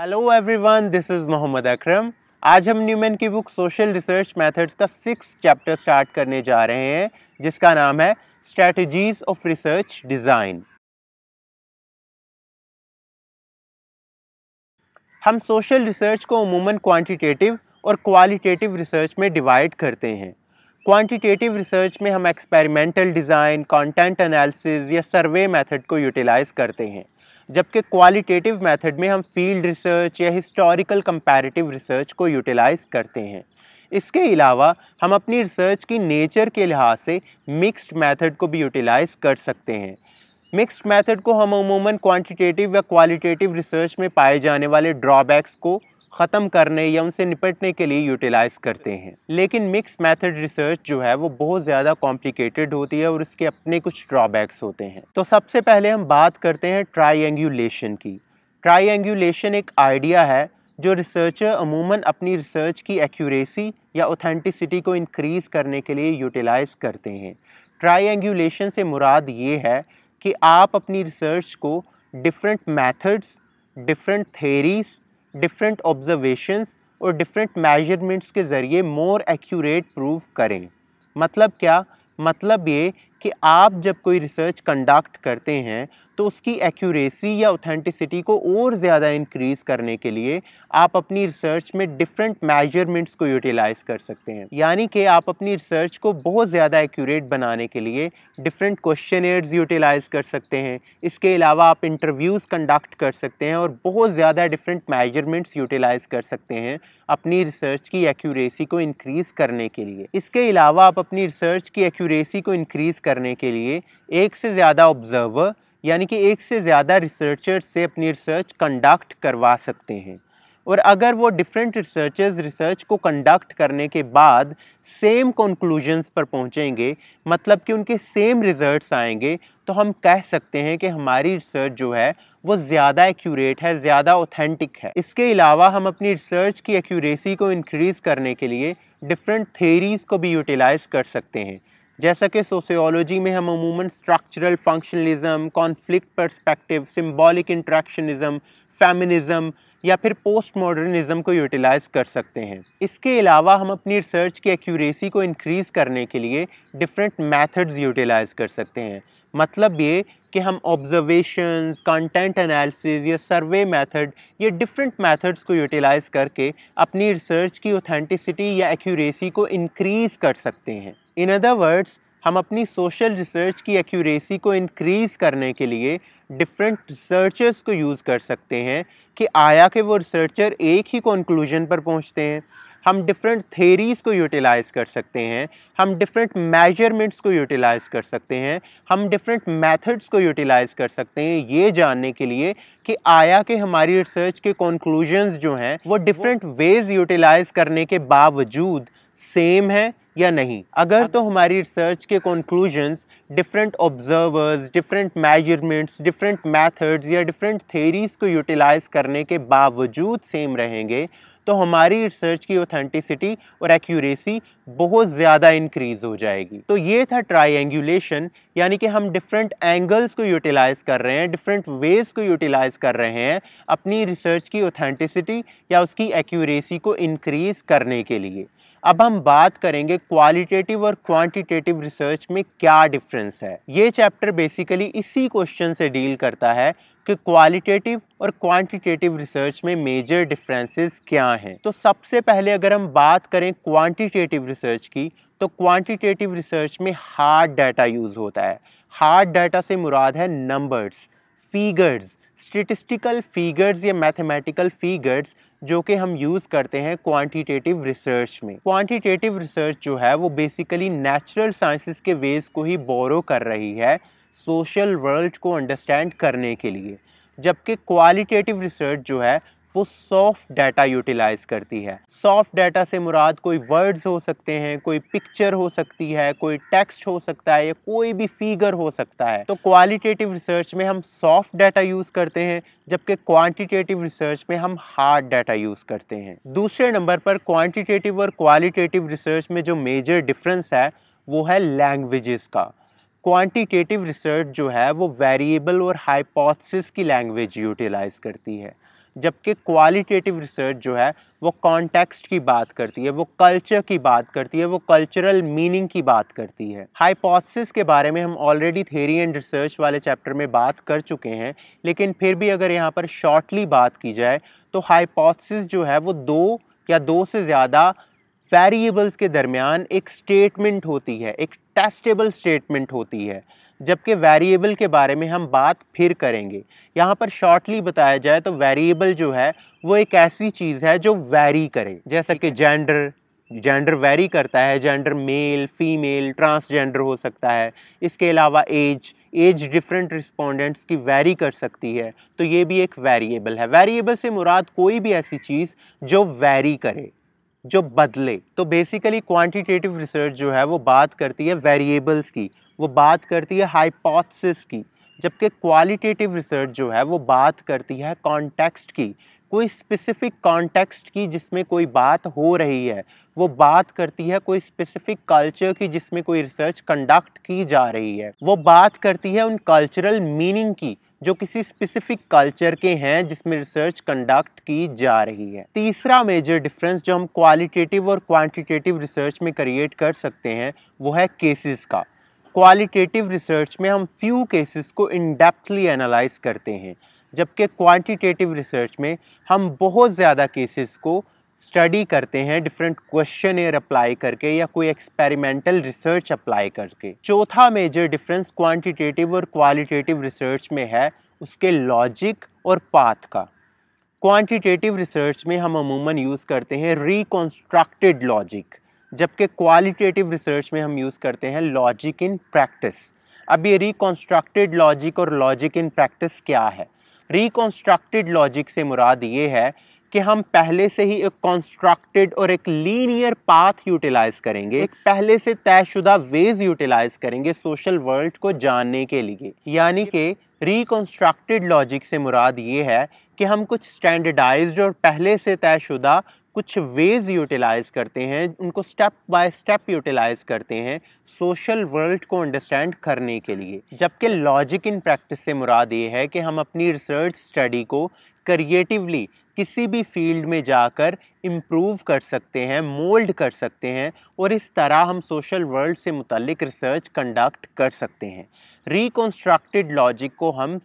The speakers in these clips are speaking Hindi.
hello everyone this is Mohammad Akram आज हम न्यूमैन की बुक सोशल रिसर्च मेथड्स का सिक्स चैप्टर स्टार्ट करने जा रहे हैं जिसका नाम है स्ट्रेटजीज ऑफ रिसर्च डिज़ाइन हम सोशल रिसर्च को अमूमन क्वांटिटेटिव और क्वालिटेटिव रिसर्च में डिवाइड करते हैं क्वांटिटेटिव रिसर्च में हम एक्सपेरिमेंटल डिज़ाइन कंटेंट एनालिसिस या सर्वे मेथड को यूटिलाइज करते हैं जबकि क्वालिटेटिव मेथड में हम फील्ड रिसर्च या हिस्टोरिकल कंपैरेटिव रिसर्च को यूटिलाइज करते हैं इसके अलावा हम अपनी रिसर्च की नेचर के लिहाज से मिक्स्ड मेथड को भी यूटिलाइज कर सकते हैं मिक्स्ड मेथड को हम अमूमन क्वांटिटेटिव या क्वालिटेटिव रिसर्च में पाए जाने वाले ड्रॉबैक्स को ख़त्म करने या उनसे निपटने के लिए यूटिलाइज़ करते हैं लेकिन मिक्स मेथड रिसर्च जो है वो बहुत ज़्यादा कॉम्प्लिकेटेड होती है और उसके अपने कुछ ड्रॉबैक्स होते हैं तो सबसे पहले हम बात करते हैं ट्राइंगुलेशन की ट्राइंगुलेशन एक आइडिया है जो रिसर्चर अमूमन अपनी रिसर्च की एक्यूरेसी या ऑथेंटिसिटी को इनक्रीज़ करने के लिए यूटिलाइज़ करते हैं ट्राइंगुलेशन से मुराद ये है कि आप अपनी रिसर्च को different methods different theories different observations और डिफरेंट मेजरमेंट्स के ज़रिए मोर एक्यूरेट प्रूव करें मतलब क्या मतलब ये कि आप जब कोई रिसर्च कंडक्ट करते हैं तो उसकी एक्यूरेसी या ऑथेंटिसिटी को और ज़्यादा इंक्रीज़ करने के लिए आप अपनी रिसर्च में डिफरेंट मेजरमेंट्स को यूटिलाइज कर सकते हैं यानी कि आप अपनी रिसर्च को बहुत ज़्यादा एक्यूरेट बनाने के लिए डिफरेंट क्वेश्चन यूटिलाइज कर सकते हैं इसके अलावा आप इंटरव्यूज़ कंडक्ट कर सकते हैं और बहुत ज़्यादा डिफरेंट मेजरमेंट्स यूटिलाइज कर सकते हैं अपनी रिसर्च की एक्यूरेसी को इंक्रीज़ करने के लिए इसके अलावा आप अपनी रिसर्च की एक्यूरेसी को इंक्रीज़ करने के लिए एक से ज़्यादा ऑब्जर्वर यानी कि एक से ज़्यादा रिसर्चर्स से अपनी रिसर्च कंडक्ट करवा सकते हैं और अगर वो डिफरेंट रिसर्चर्स रिसर्च को कंडक्ट करने के बाद सेम कंक्लूजन्स पर पहुँचेंगे मतलब कि उनके सेम रिज़ल्ट आएंगे तो हम कह सकते हैं कि हमारी रिसर्च जो है वो ज़्यादा एक्यूरेट है ज़्यादा ऑथेंटिक है इसके अलावा हम अपनी रिसर्च की एक्यूरेसी को इनक्रीज़ करने के लिए डिफरेंट थेरीज़ को भी यूटिलाइज़ कर सकते हैं जैसा कि सोशियोलॉजी में हम अमूमन structural functionalism conflict perspective symbolic interactionism feminism या फिर पोस्ट मॉडर्निज़म को यूटिलाइज़ कर सकते हैं इसके अलावा हम अपनी रिसर्च की एक्यूरेसी को इनक्रीज़ करने के लिए डिफरेंट मेथड्स यूटिलाइज़ कर सकते हैं मतलब ये कि हम ऑब्जर्वेशन कंटेंट एनालिसिस या सर्वे मेथड ये डिफरेंट मेथड्स को यूटिलाइज करके अपनी रिसर्च की ऑथेंटिसिटी या एक्यूरेसी को इनक्रीज़ कर सकते हैं इन अदर वर्ड्स हम अपनी सोशल रिसर्च की एक्यूरेसी को इनक्रीज़ करने के लिए डिफरेंट रिसर्चर्स को यूज़ कर सकते हैं कि आया कि वो रिसर्चर एक ही कंक्लूजन पर पहुँचते हैं हम डिफरेंट थेरीज़ को यूटिलाइज़ कर सकते हैं हम डिफरेंट मेजरमेंट्स को यूटिलाइज़ कर सकते हैं हम डिफरेंट मेथड्स को यूटिलाइज़ कर सकते हैं ये जानने के लिए कि आया के हमारी रिसर्च के कंक्लूजन्स जो हैं वो डिफरेंट वेज़ यूटिलाइज़ करने के बावजूद सेम है या नहीं अगर तो हमारी रिसर्च के conclusions different observers different measurements different methods या डिफरेंट थेरीज़ को यूटिलाइज़ करने के बावजूद सेम रहेंगे तो हमारी रिसर्च की ऑथेंटिसिटी और एक्यूरेसी बहुत ज़्यादा इंक्रीज हो जाएगी तो ये था ट्राइंगुलेशन यानी कि हम डिफरेंट एंगल्स को यूटिलाइज़ कर रहे हैं डिफरेंट वेज को यूटिलाइज़ कर रहे हैं अपनी रिसर्च की ऑथेंटिसिटी या उसकी एक्यूरेसी को इंक्रीज़ करने के लिए अब हम बात करेंगे क्वालिटेटिव और क्वांटिटेटिव रिसर्च में क्या डिफरेंस है ये चैप्टर बेसिकली इसी क्वेश्चन से डील करता है कि क्वालिटेटिव और क्वांटिटेटिव रिसर्च में मेजर डिफरेंसेस क्या हैं तो सबसे पहले अगर हम बात करें क्वांटिटेटिव रिसर्च की तो क्वांटिटेटिव रिसर्च में हार्ड डाटा यूज़ होता है हार्ड डाटा से मुराद है नंबर्स फिगर्स स्टेटिस्टिकल फिगर्स या मैथमेटिकल फिगर्स जो कि हम यूज़ करते हैं क्वांटिटेटिव रिसर्च में क्वांटिटेटिव रिसर्च जो है वो बेसिकली नेचुरल साइंसेस के वेज को ही बोरो कर रही है सोशल वर्ल्ड को अंडरस्टैंड करने के लिए जबकि क्वालिटेटिव रिसर्च जो है वो सॉफ्ट डाटा यूटिलाइज़ करती है सॉफ्ट डाटा से मुराद कोई वर्ड्स हो सकते हैं कोई पिक्चर हो सकती है कोई टेक्स्ट हो सकता है या कोई भी फिगर हो सकता है तो क्वालिटेटिव रिसर्च में हम सॉफ्ट डाटा यूज़ करते हैं जबकि क्वांटिटेटिव रिसर्च में हम हार्ड डाटा यूज़ करते हैं दूसरे नंबर पर क्वांटिटेटिव और क्वालिटेटिव रिसर्च में जो मेजर डिफरेंस है वो है लैंग्वेजेस का क्वांटिटेटिव रिसर्च जो है वो वेरिएबल और हाइपोथेसिस की लैंग्वेज यूटिलाइज करती है जबकि क्वालिटेटिव रिसर्च जो है वो कॉन्टेक्स्ट की बात करती है वो कल्चर की बात करती है वो कल्चरल मीनिंग की बात करती है हाइपोथेसिस के बारे में हम ऑलरेडी थेरी एंड रिसर्च वाले चैप्टर में बात कर चुके हैं लेकिन फिर भी अगर यहाँ पर शॉर्टली बात की जाए तो हाइपोथेसिस जो है वो दो या दो से ज़्यादा वेरिएबल्स के दरमियान एक स्टेटमेंट होती है एक टेस्टेबल स्टेटमेंट होती है जबकि वेरिएबल के बारे में हम बात फिर करेंगे यहाँ पर शॉर्टली बताया जाए तो वेरिएबल जो है वो एक ऐसी चीज़ है जो वेरी करे जैसा कि जेंडर जेंडर वेरी करता है जेंडर मेल फीमेल ट्रांसजेंडर हो सकता है इसके अलावा एज एज डिफरेंट रिस्पोंडेंट्स की वेरी कर सकती है तो ये भी एक वेरिएबल है वेरिएबल से मुराद कोई भी ऐसी चीज़ जो वेरी करे जो बदले तो बेसिकली क्वांटिटेटिव रिसर्च जो है वो बात करती है वेरिएबल्स की वो बात करती है हाइपोथेसिस की जबकि क्वालिटेटिव रिसर्च जो है वो बात करती है कॉन्टेक्स्ट की कोई स्पेसिफिक कॉन्टेक्स्ट की जिसमें कोई बात हो रही है वो बात करती है कोई स्पेसिफिक कल्चर की जिसमें कोई रिसर्च कंडक्ट की जा रही है वो बात करती है उन कल्चरल मीनिंग की जो किसी स्पेसिफिक कल्चर के हैं जिसमें रिसर्च कंडक्ट की जा रही है तीसरा मेजर डिफरेंस जो हम क्वालिटेटिव और क्वांटिटेटिव रिसर्च में क्रिएट कर सकते हैं वो है केसेस का क्वालिटेटिव रिसर्च में हम फ्यू केसेस को इनडेप्थली एनालाइज करते हैं जबकि क्वांटिटेटिव रिसर्च में हम बहुत ज़्यादा केसेस को स्टडी करते हैं डिफरेंट क्वेश्चन एयर अप्लाई करके या कोई एक्सपेरिमेंटल रिसर्च अप्लाई करके चौथा मेजर डिफरेंस क्वांटिटेटिव और क्वालिटेटिव रिसर्च में है उसके लॉजिक और पाथ का क्वांटिटेटिव रिसर्च में हम अमूमन यूज़ करते हैं रिकॉन्स्ट्रक्टेड लॉजिक जबकि क्वालिटेटिव रिसर्च में हम यूज़ करते हैं लॉजिक इन प्रैक्टिस अब ये रिकॉन्स्ट्रक्टेड लॉजिक और लॉजिक इन प्रैक्टिस क्या है रिकॉन्स्ट्रक्टेड लॉजिक से मुराद ये है कि हम पहले से ही एक कॉन्स्ट्रक्टेड और एक लीनियर पाथ यूटिलाइज करेंगे एक पहले से तयशुदा वेज यूटिलाइज करेंगे सोशल वर्ल्ड को जानने के लिए यानी कि रिकॉन्स्ट्रक्टेड लॉजिक से मुराद ये है कि हम कुछ स्टैंडर्डाइज और पहले से तयशुदा कुछ वेज यूटिलाइज करते हैं उनको स्टेप बाय स्टेप यूटिलाइज करते हैं सोशल वर्ल्ड को अंडरस्टैंड करने के लिए जबकि लॉजिक इन प्रैक्टिस से मुराद ये है कि हम अपनी रिसर्च स्टडी को क्रिएटिवली किसी भी फील्ड में जाकर इम्प्रूव कर सकते हैं मोल्ड कर सकते हैं और इस तरह हम सोशल वर्ल्ड से मुतलिक रिसर्च कंडक्ट कर सकते हैं रिकॉन्स्ट्रक्टेड लॉजिक को हम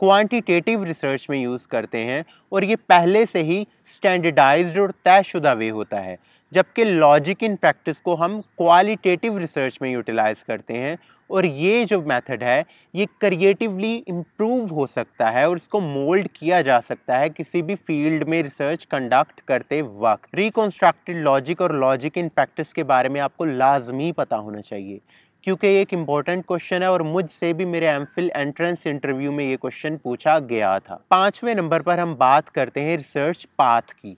क्वांटिटेटिव रिसर्च में यूज़ करते हैं और ये पहले से ही स्टैंडर्डाइज्ड और तयशुदा वे होता है जबकि लॉजिक इन प्रैक्टिस को हम क्वालिटेटिव रिसर्च में यूटिलाइज़ करते हैं और ये जो मेथड है ये क्रिएटिवली इम्प्रूव हो सकता है और इसको मोल्ड किया जा सकता है किसी भी फील्ड में रिसर्च कंडक्ट करते वक्त रिकॉन्स्ट्रक्टेड लॉजिक और लॉजिक इन प्रैक्टिस के बारे में आपको लाजमी पता होना चाहिए क्योंकि एक इम्पॉर्टेंट क्वेश्चन है और मुझसे भी मेरे एम फिल एंट्रेंस इंटरव्यू में ये क्वेश्चन पूछा गया था पाँचवें नंबर पर हम बात करते हैं रिसर्च पाथ की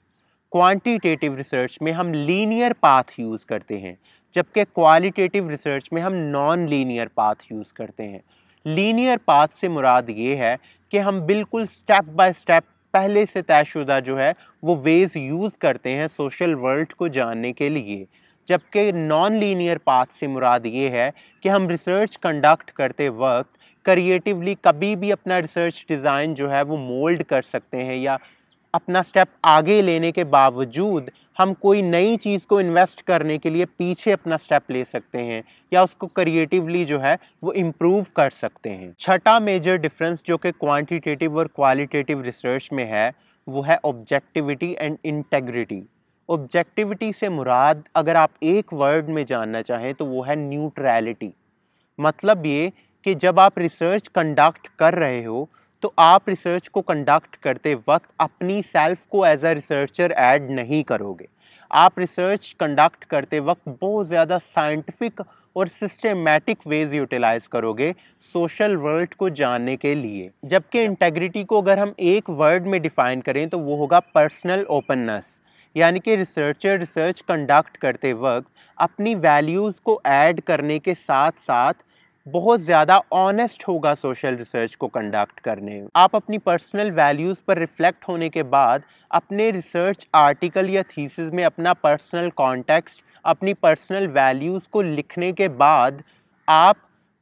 क्वांटिटेटिव रिसर्च में हम लीनियर पाथ यूज़ करते हैं जबकि क्वालिटेटिव रिसर्च में हम नॉन लीनियर पाथ यूज़ करते हैं लीनियर पाथ से मुराद ये है कि हम बिल्कुल स्टेप बाय स्टेप पहले से तयशुदा जो है वो वेज यूज़ करते हैं सोशल वर्ल्ड को जानने के लिए जबकि नॉन लीनियर पाथ से मुराद ये है कि हम रिसर्च कंडक्ट करते वक्त क्रिएटिवली कभी भी अपना रिसर्च डिज़ाइन जो है वो मोल्ड कर सकते हैं या अपना स्टेप आगे लेने के बावजूद हम कोई नई चीज़ को इन्वेस्ट करने के लिए पीछे अपना स्टेप ले सकते हैं या उसको क्रिएटिवली जो है वो इम्प्रूव कर सकते हैं छठा मेजर डिफरेंस जो कि क्वांटिटेटिव और क्वालिटेटिव रिसर्च में है वो है ऑब्जेक्टिविटी एंड इंटेग्रिटी ऑब्जेक्टिविटी से मुराद अगर आप एक वर्ड में जानना चाहें तो वो है न्यूट्रैलिटी मतलब ये कि जब आप रिसर्च कंडक्ट कर रहे हो तो आप रिसर्च को कंडक्ट करते वक्त अपनी सेल्फ को एज अ रिसर्चर ऐड नहीं करोगे आप रिसर्च कंडक्ट करते वक्त बहुत ज़्यादा साइंटिफिक और सिस्टमेटिक वेज यूटिलाइज करोगे सोशल वर्ल्ड को जानने के लिए जबकि इंटेग्रिटी को अगर हम एक वर्ड में डिफाइन करें तो वो होगा पर्सनल ओपननेस यानी कि रिसर्चर रिसर्च कंडक्ट करते वक्त अपनी वैल्यूज़ को ऐड करने के साथ साथ बहुत ज़्यादा ऑनेस्ट होगा सोशल रिसर्च को कंडक्ट करने में आप अपनी पर्सनल वैल्यूज़ पर रिफ्लेक्ट होने के बाद अपने रिसर्च आर्टिकल या थीसिस में अपना पर्सनल कॉन्टेक्स्ट अपनी पर्सनल वैल्यूज़ को लिखने के बाद आप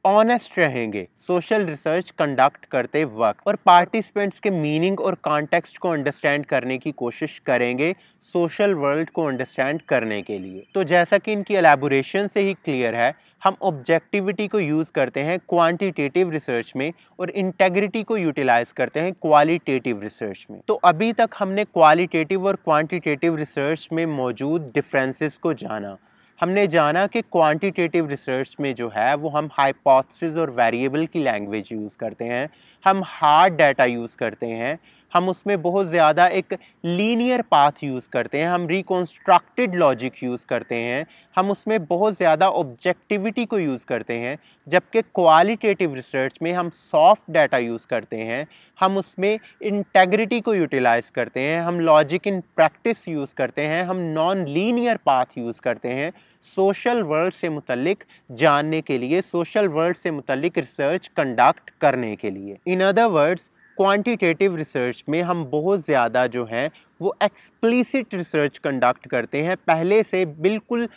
ऑनेस्ट रहेंगे सोशल रिसर्च कंडक्ट करते वक्त और पार्टिसिपेंट्स के मीनिंग और कॉन्टेक्स्ट को अंडरस्टैंड करने की कोशिश करेंगे सोशल वर्ल्ड को अंडरस्टैंड करने के लिए तो जैसा कि इनकी एलेबोरेशन से ही क्लियर है हम ऑब्जेक्टिविटी को यूज़ करते हैं क्वांटिटेटिव रिसर्च में और इंटेग्रिटी को यूटिलाइज करते हैं क्वालिटेटिव रिसर्च में तो अभी तक हमने क्वालिटेटिव और क्वांटिटेटिव रिसर्च में मौजूद डिफरेंसेस को जाना हमने जाना कि क्वांटिटेटिव रिसर्च में जो है वो हम हाइपोथेसिस और वेरिएबल की लैंग्वेज यूज़ करते हैं हम हार्ड डाटा यूज़ करते हैं हम उसमें बहुत ज़्यादा एक लीनियर पाथ यूज़ करते हैं हम रिकॉन्स्ट्रक्टेड लॉजिक यूज़ करते हैं हम उसमें बहुत ज़्यादा ऑब्जेक्टिविटी को यूज़ करते हैं जबकि क्वालिटेटिव रिसर्च में हम सॉफ्ट डाटा यूज़ करते हैं हम उसमें इंटेग्रिटी को यूटिलाइज़ करते हैं हम लॉजिक इन प्रैक्टिस यूज़ करते हैं हम नॉन लीनियर पाथ यूज़ करते हैं सोशल वर्ल्ड से मुतलिक जानने के लिए सोशल वर्ल्ड से मुतलिक रिसर्च कंडक्ट करने के लिए in other words quantitative research में हम बहुत ज़्यादा जो हैं वो एक्सप्लिसिट रिसर्च कंडक्ट करते हैं पहले से बिल्कुल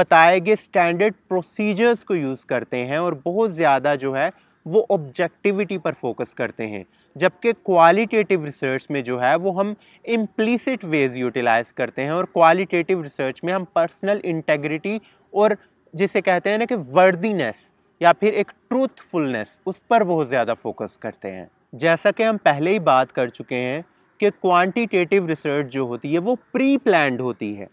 बताए गए स्टैंडर्ड प्रोसीजर्स को यूज़ करते हैं और बहुत ज़्यादा जो है वो ऑब्जेक्टिविटी पर फोकस करते हैं जबकि क्वालिटेटिव रिसर्च में जो है वो हम इम्प्लिसिट वेज यूटिलाइज करते हैं और क्वालिटेटिव रिसर्च में हम पर्सनल इंटेग्रिटी और जिसे कहते हैं ना कि वर्दीनेस या फिर एक ट्रूथफुलनेस उस पर बहुत ज़्यादा फोकस करते हैं जैसा कि हम पहले ही बात कर चुके हैं कि क्वांटिटेटिव रिसर्च जो होती है वो प्री प्लान्ड होती है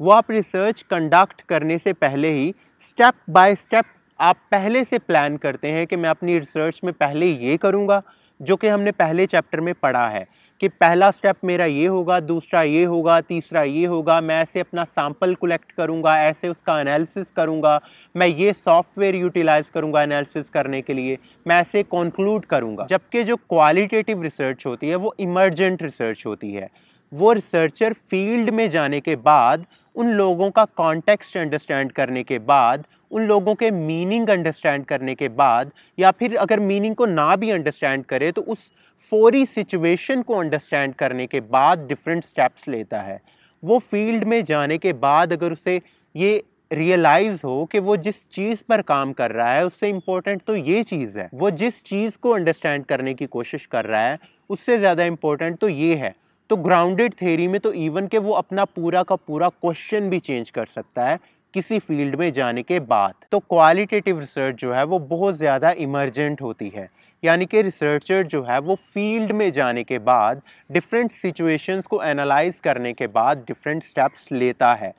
वो आप रिसर्च कंडक्ट करने से पहले ही स्टेप बाय स्टेप आप पहले से प्लान करते हैं कि मैं अपनी रिसर्च में पहले ये करूँगा जो कि हमने पहले चैप्टर में पढ़ा है कि पहला स्टेप मेरा ये होगा दूसरा ये होगा तीसरा ये होगा मैं ऐसे अपना सैम्पल कलेक्ट करूँगा ऐसे उसका एनालिसिस करूँगा मैं ये सॉफ्टवेयर यूटिलाइज़ करूँगा एनालिसिस करने के लिए मैं ऐसे कंक्लूड करूँगा जबकि जो क्वालिटेटिव रिसर्च होती है वो इमरजेंट रिसर्च होती है वो रिसर्चर फील्ड में जाने के बाद उन लोगों का कॉन्टेक्स्ट अंडरस्टैंड करने के बाद उन लोगों के मीनिंग अंडरस्टैंड करने के बाद या फिर अगर मीनिंग को ना भी अंडरस्टैंड करे तो उस फोरी सिचुएशन को अंडरस्टैंड करने के बाद डिफरेंट स्टेप्स लेता है वो फील्ड में जाने के बाद अगर उसे ये रियलाइज़ हो कि वो जिस चीज़ पर काम कर रहा है उससे इम्पोर्टेंट तो ये चीज़ है वो जिस चीज़ को अंडरस्टैंड करने की कोशिश कर रहा है उससे ज़्यादा इम्पोर्टेंट तो ये है तो ग्राउंडेड थेरी में तो इवन के वो अपना पूरा का पूरा क्वेश्चन भी चेंज कर सकता है किसी फील्ड में जाने के बाद तो क्वालिटेटिव रिसर्च जो है वो बहुत ज़्यादा इमरजेंट होती है यानी कि रिसर्चर जो है वो फील्ड में जाने के बाद डिफरेंट सिचुएशंस को एनालाइज करने के बाद डिफरेंट स्टेप्स लेता है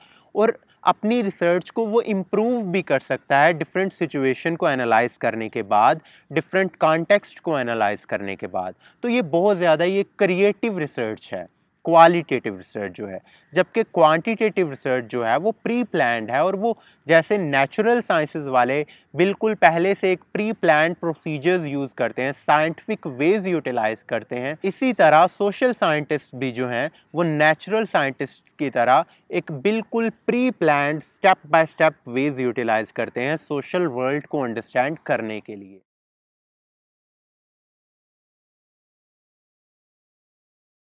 और अपनी रिसर्च को वो इम्प्रूव भी कर सकता है डिफरेंट सिचुएशन को एनालाइज करने के बाद डिफरेंट कॉन्टेक्स्ट को एनालाइज करने के बाद तो ये बहुत ज़्यादा ये क्रिएटिव रिसर्च है क्वालिटेटिव रिसर्च जो है जबकि क्वांटिटेटिव रिसर्च जो है वो प्री प्लान्ड है और वो जैसे नेचुरल साइंसेज वाले बिल्कुल पहले से एक प्री प्लान प्रोसीजर्स यूज़ करते हैं साइंटिफिक वेज यूटिलाइज करते हैं इसी तरह सोशल साइंटिस्ट भी जो हैं वो नेचुरल साइंटिस्ट की तरह एक बिल्कुल pre plan step by step ways utilize करते हैं सोशल वर्ल्ड को अंडरस्टैंड करने के लिए